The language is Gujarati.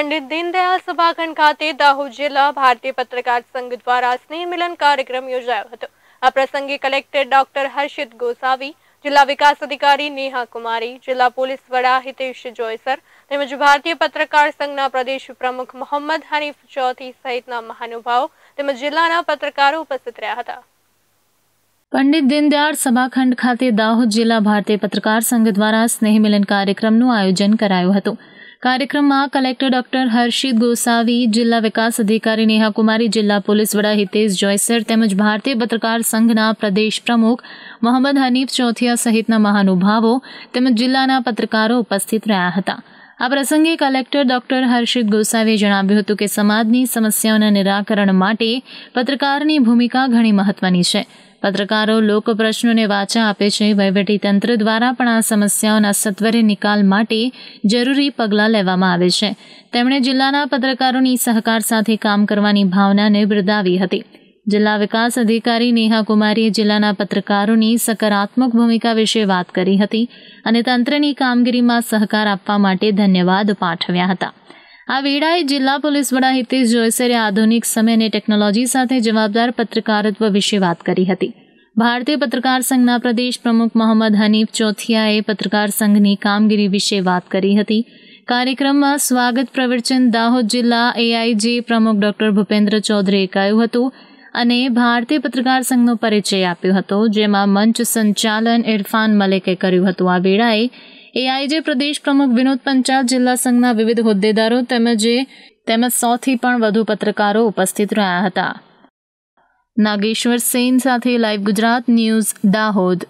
પંડિત દીનદયાલ સભાખંડ ખાતે દાહોદ જિલ્લા ભારતીય પત્રકાર સંઘ દ્વારા સ્નેહ મિલન કાર્યક્રમ યોજાયો હતો આ પ્રસંગે કલેક્ટર ડોક્ટર હર્ષિત ગોસાવી જિલ્લા વિકાસ અધિકારી નેહા કુમારી જિલ્લા પોલીસ વડા હિતેશ જોયસર તેમજ ભારતીય પત્રકાર સંઘના પ્રદેશ પ્રમુખ મોહમ્મદ હનીફ ચૌથી સહિતના મહાનુભાવો તેમજ જિલ્લાના પત્રકારો ઉપસ્થિત રહ્યા હતા પંડિત દીનદયાળ સભાખંડ ખાતે દાહોદ જિલ્લા ભારતીય પત્રકાર સંઘ દ્વારા સ્નેહ મિલન કાર્યક્રમનું આયોજન કરાયું હતું કાર્યક્રમમાં કલેક્ટર ડોક્ટર હર્ષિત ગોસાવી જિલ્લા વિકાસ અધિકારી નેહા કુમારી જિલ્લા પોલીસ વડા હિતેશ જોયસર તેમજ ભારતીય પત્રકાર સંઘના પ્રદેશ પ્રમુખ મોહમ્મદ હનીફ ચોથિયા સહિતના મહાનુભાવો તેમજ જિલ્લાના પત્રકારો ઉપસ્થિત રહ્યા હતા આ પ્રસંગે કલેક્ટર ડોક્ટર હર્ષિત ગોસાવીએ જણાવ્યું હતું કે સમાજની સમસ્યાઓના નિરાકરણ માટે પત્રકારની ભૂમિકા ઘણી મહત્વની છે પત્રકારો લોક પ્રશ્નોને વાચા આપે છે તંત્ર દ્વારા પણ આ સમસ્યાઓના સત્વરે નિકાલ માટે જરૂરી પગલાં લેવામાં આવે છે તેમણે જિલ્લાના પત્રકારોની સહકાર સાથે કામ કરવાની ભાવનાને બિરદાવી હતી જિલ્લા વિકાસ અધિકારી નેહા કુમારીએ જિલ્લાના પત્રકારોની સકારાત્મક ભૂમિકા વિશે વાત કરી હતી અને તંત્રની કામગીરીમાં સહકાર આપવા માટે ધન્યવાદ પાઠવ્યા હતા આ વેળાએ જિલ્લા પોલીસ વડા હિતેશ જોયસરે આધુનિક સમય અને ટેકનોલોજી સાથે જવાબદાર પત્રકારત્વ વિશે વાત કરી હતી ભારતીય પત્રકાર સંઘના પ્રદેશ પ્રમુખ મોહમ્મદ હનીફ ચોથિયાએ પત્રકાર સંઘની કામગીરી વિશે વાત કરી હતી કાર્યક્રમમાં સ્વાગત પ્રવચન દાહોદ જિલ્લા એઆઈજી પ્રમુખ ડોક્ટર ભૂપેન્દ્ર ચૌધરીએ કહ્યું હતું અને ભારતીય પત્રકાર સંઘનો પરિચય આપ્યો હતો જેમાં મંચ સંચાલન ઇરફાન મલિકે કર્યું હતું આ વેળાએ એઆઈજે પ્રદેશ પ્રમુખ વિનોદ પંચાલ જિલ્લા સંઘના વિવિધ હોદ્દેદારો તેમજ તેમજ સોથી પણ વધુ પત્રકારો ઉપસ્થિત રહ્યા હતા નાગેશ્વર સેન સાથે લાઈવ ગુજરાત ન્યૂઝ દાહોદ